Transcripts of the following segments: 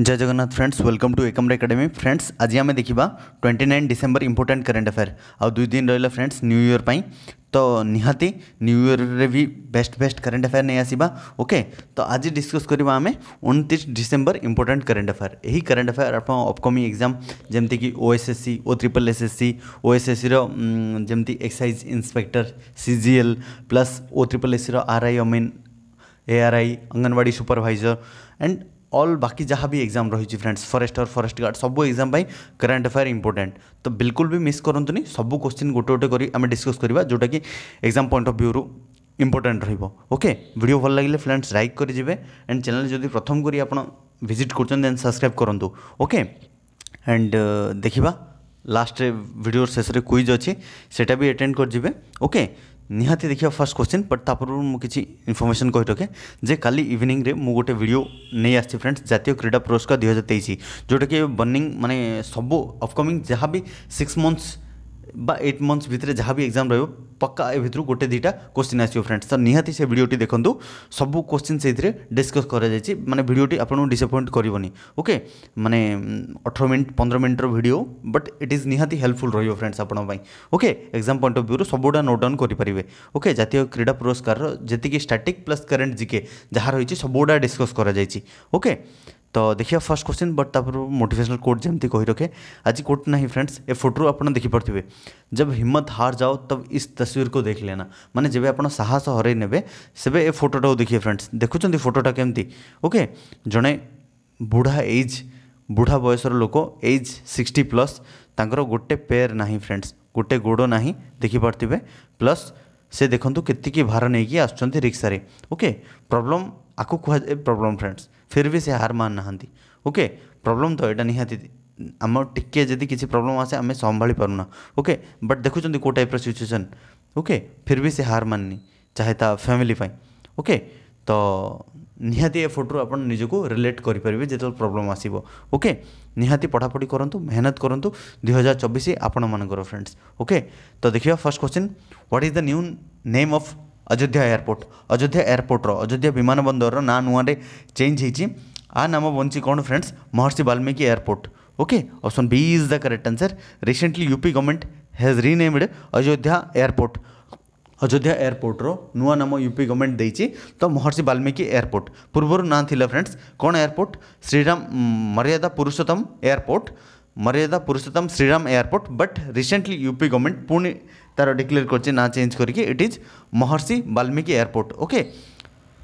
जय Jagannath friends welcome to Ekamra academy friends आज आम देखा twenty nine December important current affair आउ दुई दिन रहा फ्रेंड्स न्यू ईयर पर तो निहाती न्यू ईयर रे भी बेस्ट बेस्ट करेन्ट अफेयर नहीं आसवा ओके तो आज डिस्कस करवा आम उनतीस डिसेम्बर इंपोर्टां करेन्ट अफेयर यही करेन्ट अफेयर आप अपकमिंग एक्जाम जमती कि O S S C O triple S S C O S S C जमती excise inspector C G L plus O triple S C R I अमीन A R I anganwadi supervisor and all बाकी जहाँ भी exam रही friends forest और forest guard सब exam current affair important तो बिल्कुल भी मिस करूँ सब क्वेश्चन गोटे गोटे करें डिस्कस करवा जोटा कि एग्जाम पॉइंट अफ भ्यूरु ইম্পর্টাট রহব ওকে ভিডিও ভাল লাগলে ফ্রেন্ডস লাইক করে যাবে অ্যান্ড চ্যানেল যদি প্রথম করে আপনার ভিজিট করছেন দেন সবসক্রাইব করতু ওকে অ্যান্ড দেখিবা লাস্টে ভিডিওর শেষে কুইজ অছি সেটা বি আটেন্ড করে যাবে ওকে ନିହାତି ଦେଖିବା ଫାର୍ଷ୍ଟ କ୍ୱେଶ୍ଚିନ୍ ବଟ୍ ତା ପୂର୍ବରୁ ମୁଁ କିଛି ଇନଫର୍ମେସନ୍ କହି ରଖେ ଯେ କାଲି ଇଭିନିଂରେ ମୁଁ ଗୋଟେ ଭିଡ଼ିଓ ନେଇ ଆସିଛି ଫ୍ରେଣ୍ଡସ୍ ଜାତୀୟ କ୍ରୀଡ଼ା ପୁରସ୍କାର ଦୁଇହଜାର ତେଇଶ ଯେଉଁଟାକି ବର୍ଣ୍ଣିଂ ମାନେ ସବୁ ଅପକମିଂ ଯାହା ବି ସିକ୍ସ ମନ୍ଥସ୍ বা এইট ମନ୍ଥସ୍ ଭିତରେ ଯାହା ବି ଏକ୍ଜାମ୍ ରହିବ ପକ୍କା ଏ ଭିତରୁ ଗୋଟେ ଦୁଇଟା କୋଶ୍ଚିନ୍ ଆସିବ ଫ୍ରେଣ୍ଡସ୍ ତ ନିହାତି ସେ ଭିଡ଼ିଓଟି ଦେଖନ୍ତୁ ସବୁ କୋଶ୍ଚିନ୍ ସେଇଥିରେ ଡିସ୍କସ୍ କରାଯାଇଛି ମାନେ ଭିଡ଼ିଓଟି ଆପଣଙ୍କୁ ଡିସଅପଏଣ୍ଟ କରିବନି ଓକେ ମାନେ ଅଠର ମିନିଟ୍ ପନ୍ଦର ମିନିଟ୍ର ଭିଡ଼ିଓ ବଟ୍ ଇଟ୍ ଇଜ୍ ନିହାତି ହେଲ୍ପଫୁଲ୍ ରହିବ ଫ୍ରେଣ୍ଡସ୍ ଆପଣଙ୍କ ପାଇଁ ଓକେ ଏକ୍ଜାମ୍ ପଏଣ୍ଟ ଅଫ୍ ଭ୍ୟୁରୁ ସବୁଗୁଡ଼ା ନୋଟ୍ ଡାଉନ୍ କରିପାରିବେ ଓକେ ଜାତୀୟ କ୍ରୀଡ଼ା ପୁରସ୍କାରର ଯେତିକି ଷ୍ଟାଟିକ୍ ପ୍ଲସ୍ କରେଣ୍ଟ ଜିକେ ଯାହା ରହିଛି ସବୁଗୁଡ଼ା ଡିସ୍କସ୍ କରାଯାଇଛି ଓକେ तो देखिए फर्स्ट क्वेश्चन बट तपुर मोटेसनाल कोर्ट जमी कही रखे आज कोर्ट ना फ्रेंड्स ए फोटो आप देखिपे जब हिम्मत हार जाओ तब तो इस तस्वीर को देख लेना मानने जब आप साहस हर ने फोटोटा को देखिए फ्रेंड्स देखुं फोटोटा केमती ओके जड़े बुढ़ा एज बुढ़ा बयसर लोक एज सिक्सटी प्लस तर गोटे पेयर ना फ्रेंड्स गोटे गोड़ ना देखिपे प्लस से देखते कितनी भार नहीं आस रिक्सारे ओके प्रोब्लम आपको कह प्रोब्लम फ्रेंड्स फिर भी से हार मान नाँति ओके ପ୍ରୋବ୍ଲେମ୍ ତ ଏଇଟା ନିହାତି ଆମର ଟିକିଏ ଯଦି କିଛି ପ୍ରୋବ୍ଲେମ୍ ଆସେ ଆମେ ସମ୍ଭାଳି ପାରୁନା ଓକେ ବଟ୍ ଦେଖୁଛନ୍ତି କେଉଁ ଟାଇପ୍ର ସିଚୁଏସନ୍ ଓକେ ଫିର୍ ବି ସେ ହାର ମାନିନି ଚାହେ ତା ଫ୍ୟାମିଲି ପାଇଁ ଓକେ ତ ନିହାତି ଏ ଫଟୋରୁ ଆପଣ ନିଜକୁ ରିଲେଟ୍ କରିପାରିବେ ଯେତେବେଳେ ପ୍ରୋବ୍ଲେମ୍ ଆସିବ ଓକେ ନିହାତି ପଢ଼ାପଢ଼ି କରନ୍ତୁ ମେହନତ କରନ୍ତୁ ଦୁଇହଜାର ଚବିଶ ଆପଣମାନଙ୍କର ଫ୍ରେଣ୍ଡସ୍ ଓକେ ତ ଦେଖିବା first question what is the new name of Ayodhya airport Ayodhya एयरपोर्टर अयोध्या विमान बंदर ना नुआर चेंज हो आ नाम बची कौन friends Maharshi Valmiki airport okay option B is the correct answer recently UP government has renamed Ayodhya airport Ayodhya एयरपोर्टर नुआ नाम यूपी गवर्नमेंट दे तो महर्षि वाल्मीकि एयरपोर्ट पूर्वर ना थी फ्रेंड्स कौन एयरपोर्ट श्रीराम मर्यादा Purushottam airport Maryada Purushottam Shriram airport but recently UP government पुणे তারা ডিক্লেয়ার করছে না চেঞ্জ করিকি it is Maharshi Valmiki airport okay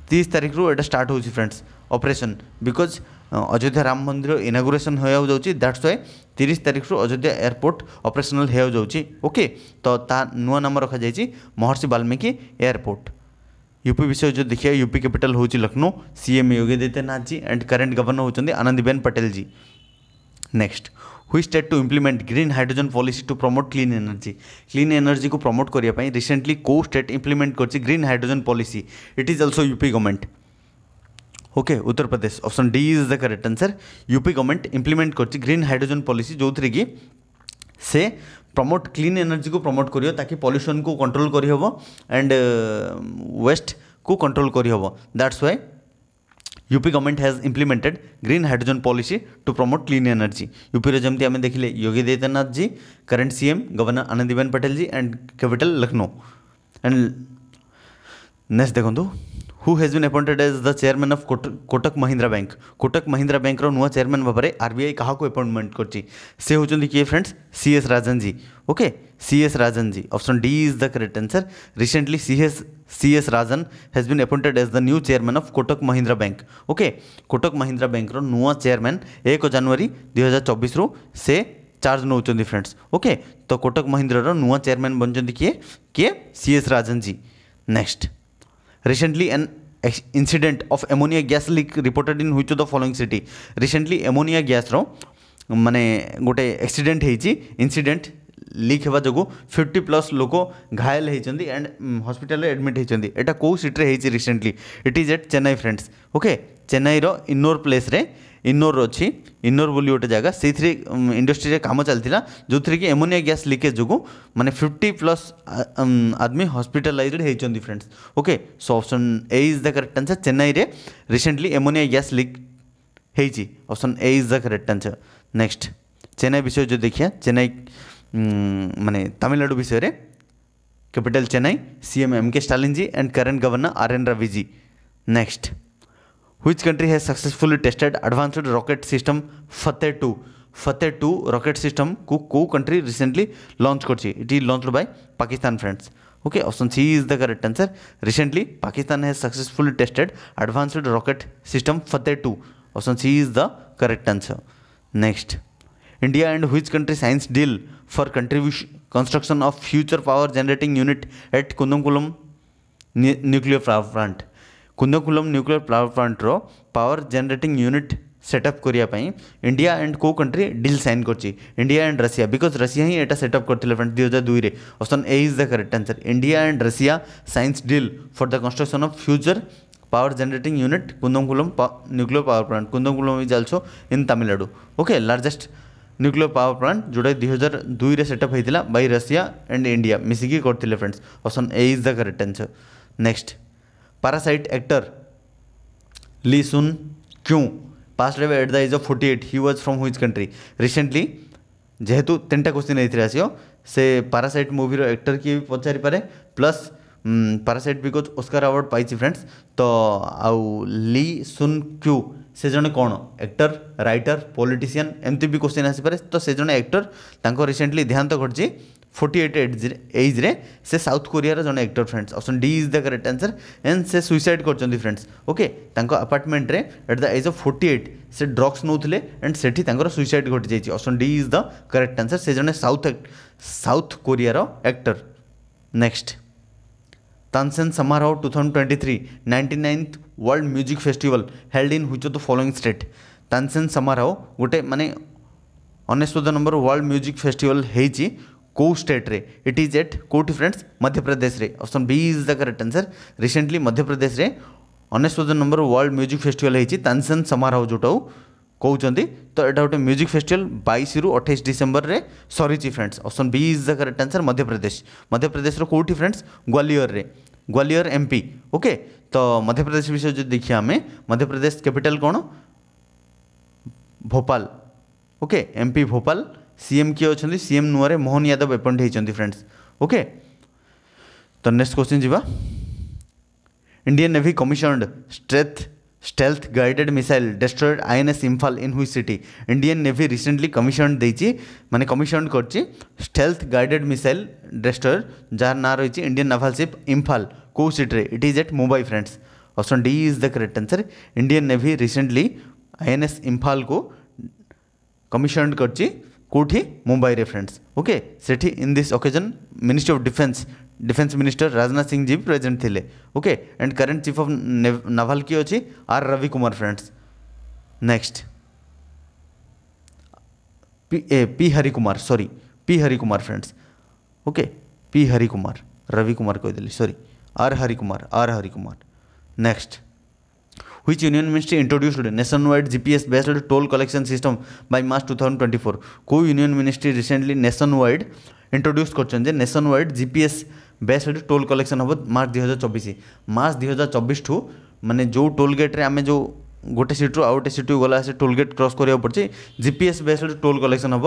তিরিশ তারিখর এটা স্টার্ট হচ্ছে friends operation because Ayodhya Ram Mandir inauguration হয়ে যাচ্ছে দ্যাটস ওয়াই তিরিশ তারিখর অযোধ্যা এয়ারপোর্ট অপরেশনাল হয়ে যাচ্ছে ওকে তো তা নূয় নাম রখা যাই মহর্ষি বাল্মীকি এয়ারপোর্ট यूपी विषय जो देखिए यूपी कैपिटल हो Lucknow CM Yogi Adityanath ji and current governor होती आनंदीबेन पटेल जी नेक्स्ट हुई state to implement green hydrogen policy to promote clean energy clean energy को प्रमोट करने रिसेंटली कौ स्टेट इम्प्लीमेंट कर green hydrogen policy it is also UP government okay Uttar Pradesh option D is the correct answer UP government implement कर green hydrogen policy जो थी से promote clean energy को promote कर ताकि पॉल्यूशन को कंट्रोल करहब एंड वेस्ट को कंट्रोल करहब that's why UP government has implemented green hydrogen policy to promote clean energy UP जमी आम देखिले Yogi Adityanath ji current CM governor Anandiben Patel ji and capital Lucknow and next देखो who has been appointed as the chairman of Kotak Mahindra bank Kotak Mahindra bank नुआ chairman भाव में RBI क्या appointment करे किए friends C S Rajan ji okay C S Rajan ji option D is the correct answer recently C S C S Rajan has been appointed as the new chairman of Kotak Mahindra bank okay Kotak Mahindra bank नुआ chairman एक जानुरी दुई हजार चौबीस से charge नौ friends okay तो कोटक महिंद्रा नुआ chairman बनते किए किए C S Rajan ji next Recently, an incident of ammonia gas leak reported in which of the following city? Recently, ammonia gas ro মানে গোটে এক্সিডেন্ট হয়েছি ইনসিডেন্ট লিক হওয়া যোগ ফিফটি প্লস লোক ঘায়ল হয়েছেন অ্যান্ড হসপিটালে আডমিট হয়েছেন এটা কেউ সিট্রে হয়েছে recently it is at Chennai friends okay চেন্নাইর ইনোর প্লেসরে इनोर अच्छी इनोर बोली गोटे जगह से इंडस्ट्री काम चलता जो थी कि एमोनिया गैस लिकेज जो मैंने फिफ्टी प्लस आदमी हस्पिटालाइजेड होती friends okay so option A is the correct answer Chennai में recently ammonia gas leak option A is the correct answer next Chennai विषय जो देखिए चेन्नई मानने तमिलनाडु विषय capital Chennai CM M K Stalin ji and current governor R N Ravi ji next which country has successfully tested advanced rocket system Fatah two Fatah two rocket system को को country recently launch कर it is launch by Pakistan friends okay option C is the correct answer recently Pakistan has successfully tested advanced rocket system Fatah two option C is the correct answer next India and which country signs deal for contribution construction of future power generating unit at Kudankulam nuclear plant Kudankulam nuclear power ପ୍ଲାଣ୍ଟର power generating unit setup করা India and কেউ country deal sign করছি India and Russia because Russia হি এটা setup করে friend দুই হাজার দুইরে option A is the correct answer India and Russia signs deal for the construction of future power generating unit Kundamkulam pa- nuclear power plant Kundamkulam is also in Tamil Nadu okay largest nuclear power plant ଯେଉଁଟାକି ଦୁଇ ହଜାର ଦୁଇରେ setup ହୋଇଥିଲା Bai Russia and India ମିଶିକି କରିଥିଲେ friends option A is the correct answer next parasite actor Lee Sun Kyu passed away at the age of 48 he was from which country recently যেহেতু তিনটা question এইথিরে আসিও সে পারাসাইট মুভির একটর কি পচারি পারে plus Parasite because Oscar award ପାଇଛି friends ତ ଆଉ ଲି ସୁନ୍ କ୍ୟୁ ସେ ଜଣେ କ'ଣ ଆକ୍ଟର ରାଇଟର ପଲିଟିସିଆନ୍ ଏମିତି ବି କୋଶ୍ଚିନ୍ ଆସିପାରେ ତ ସେ ଜଣେ ଆକ୍ଟର ତାଙ୍କ ରିସେଣ୍ଟଲି ଦେହାନ୍ତ ଘଟିଛି फोर्टी एट एज एज्रे से साउथ कोरिया कोरियार जन actor friends option D is the correct answer and से सुइसाइड कर फ्रेंड्स ओके आपार्टमेंट रे at the age of forty eight से ड्रग्स नौते एंड से सुइसाइड घटे option D is the correct answer से जन South South Korea actor next Tansen Samaroh two thousand twenty three ninety ninth world music festival held in which the following state Tansen Samaroh गोटे मानने अनेश्वत number world music festival होती कौ state रे it is at कौटी friends Madhya Pradesh रे option B is the correct answer recently Madhya Pradesh रे अनेश्वत नंबर वर्ल्ड म्यूजिक फेस्टिवल होती होनसन समारोह जो कौन तो यहाँ गोटे म्यूजिक फेस्टिवल बैस रु अठाई डिसेम्बर में सरी friends option B is the correct answer Madhya Pradesh Madhya Pradesh कौटी फ्रेंड्स ग्वालियर रे ग्वालियर एमपी ओके तो मध्यप्रदेश विषय जो देखिए आम मध्यप्रदेश कैपिटल कौन Bhopal okay MP Bhopal CM किए अच्छे सीएम नुहरे मोहन यादव एपॉइंट होती फ्रेंड्स ओके तो नेक्स्ट क्वेश्चन जी Indian navy commission stealth stealth guided missile destroyed INS Imphal in which city Indian navy recently commission दे मैंने कमिशन कर स्टेल्थ गाइडेड मिसाइल डेस्ट्रॉयर जार ना रही इंडियन नाभाल सिप इम्फाल कौ city it is at Mumbai friends option D is the correct answer Indian navy recently INS Imphal को commission कर कौटी मुंबई रे फ्रेंड्स ओके सेठी in this occasion minister of defence defence minister Rajnath Singh ji present थे okay and current chief of naval किए अच्छी R Ravi Kumar friends next P uh P Harikumar sorry P Harikumar friends okay P Harikumar Ravi Kumar कहीदेली sorry R Harikumar R Harikumar next which union ministry introduced nationwide GPS based toll collection system by March 2024 को union ministry recently nationwide introduce করছেন যে nationwide GPS based toll collection হব March 2024 March 2024 to মানে जो toll gate रे आमे जो ଗୋଟେ ସିଟ୍ରୁ ଆଉ ଗୋଟେ ସିଟ୍କୁ ଗଲା ସେ ଟୋଲ୍ ଗେଟ୍ କ୍ରସ୍ କରିବାକୁ ପଡ଼ୁଛି G P S based toll collection ହେବ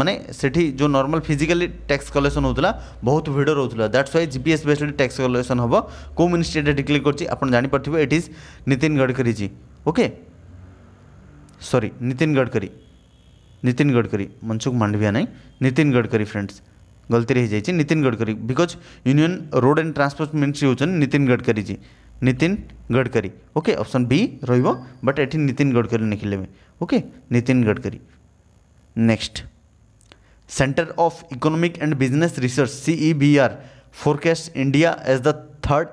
ମାନେ ସେଠି ଯେଉଁ ନର୍ମାଲ୍ ଫିଜିକାଲି ଟ୍ୟାକ୍ସ କଲେକ୍ସନ୍ ହେଉଥିଲା ବହୁତ ଭିଡ଼ ରହୁଥିଲା that's why G P S based tax collection ହେବ କେଉଁ ମିନିଷ୍ଟ୍ରି ଏଇଟା ଡିକ୍ଲେର୍ କରିଛି ଆପଣ ଜାଣିପାରୁଥିବେ ଇଟ୍ ଇଜ୍ ନିତିନ ଗଡ଼କରୀଜି ଓକେ ସରି ନିତିନ ଗଡ଼କରୀ ନିତିନ ଗଡ଼କରୀ ମନସୁଖ ମାଣ୍ଡଭିଆ ନାହିଁ ନିତିନ ଗଡ଼କରୀ ଫ୍ରେଣ୍ଡସ୍ ଗଲତିରେ ହେଇଯାଇଛି Nitin Gadkari because union road and transport ministry ହେଉଛନ୍ତି ନିତିନ ଗଡ଼କରୀଜି Nitin Gadkari okay option B रही बट ये नितिन गडकरी लिखिले okay Nitin Gadkari next centre of economic and business research सीईबीआर forecast India as the third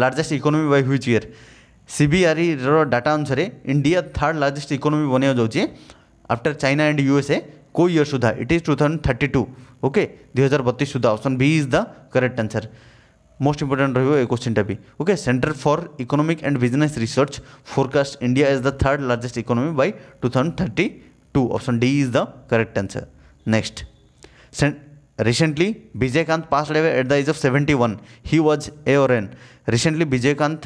largest economy by which year CBRE data अनुसार India third largest economy बनिया जाए after China and USA कोई year सुधा it is two thousand thirty two okay दुई हजार बतीस सुधा option B is the correct answer most important रही है क्वेश्चन भी okay centre for economic and business research forecast India is the third largest economy by two thirty two option D is the correct answer next recently Vijayakanth passed away at the age of 71 he ए और एन recently Vijayakanth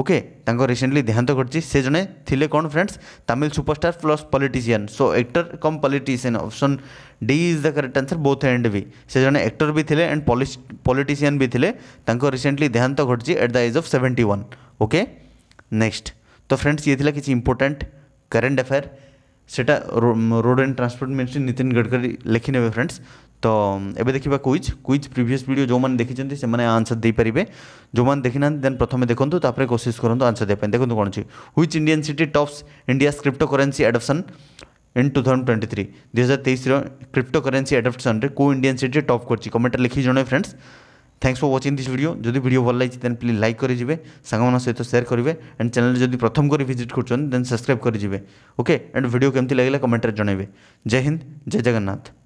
okay ତାଙ୍କ recently ଦେହାନ୍ତ ଘଟିଛି ସେ ଜଣେ ଥିଲେ କ'ଣ friends Tamil superstar plus politician so actor cum politician option D is the correct answer both and B ସେ ଜଣେ ଏକ୍ଟର ବି ଥିଲେ ଆଣ୍ଡ ପଲିଟିସିଆନ୍ ବି ଥିଲେ ତାଙ୍କ ରିସେଣ୍ଟଲି ଦେହାନ୍ତ ଘଟିଛି at the age of seventy one okay next ତ ଫ୍ରେଣ୍ଡସ୍ ଇଏ ଥିଲା କିଛି ଇମ୍ପୋର୍ଟାଣ୍ଟ କରେଣ୍ଟ ଆଫେୟାର୍ ସେଇଟା road and transport ministry Nitin Gadkari ଲେଖିନେବେ ଫ୍ରେଣ୍ଡସ୍ ତ ଏବେ ଦେଖିବା କୁଇଜ୍ କୁଇଜ୍ ପ୍ରିଭିୟସ୍ ଭିଡ଼ିଓ ଯେଉଁମାନେ ଦେଖିଛନ୍ତି ସେମାନେ ଆନ୍ସର୍ ଦେଇପାରିବେ ଯେଉଁମାନେ ଦେଖିନାହାନ୍ତି ଦେନ୍ ପ୍ରଥମେ ଦେଖନ୍ତୁ ତାପରେ କୋସିସ୍ କରନ୍ତୁ ଆନ୍ସର୍ ଦେବା ପାଇଁ ଦେଖନ୍ତୁ କ'ଣ ଅଛି which Indian city tops India crypto currency adoption in two thousand twenty three दुई हजार तेईस क्रिप्टो करेन्सी एडप्टन को इंडियान सीट टप कर कमेंट लिखी जन friends thanks for watching this video जो भिडियो भल लगी देन प्लीज लाइक करेंगे सांग सहित सेयार करेंगे एंड चैनल जब प्रथम कर भिजिट देन सब्सक्राइब करेंगे ओके एंड भिडियो कमी लगे कमेंट में जन जय हिंद जय जगन्नाथ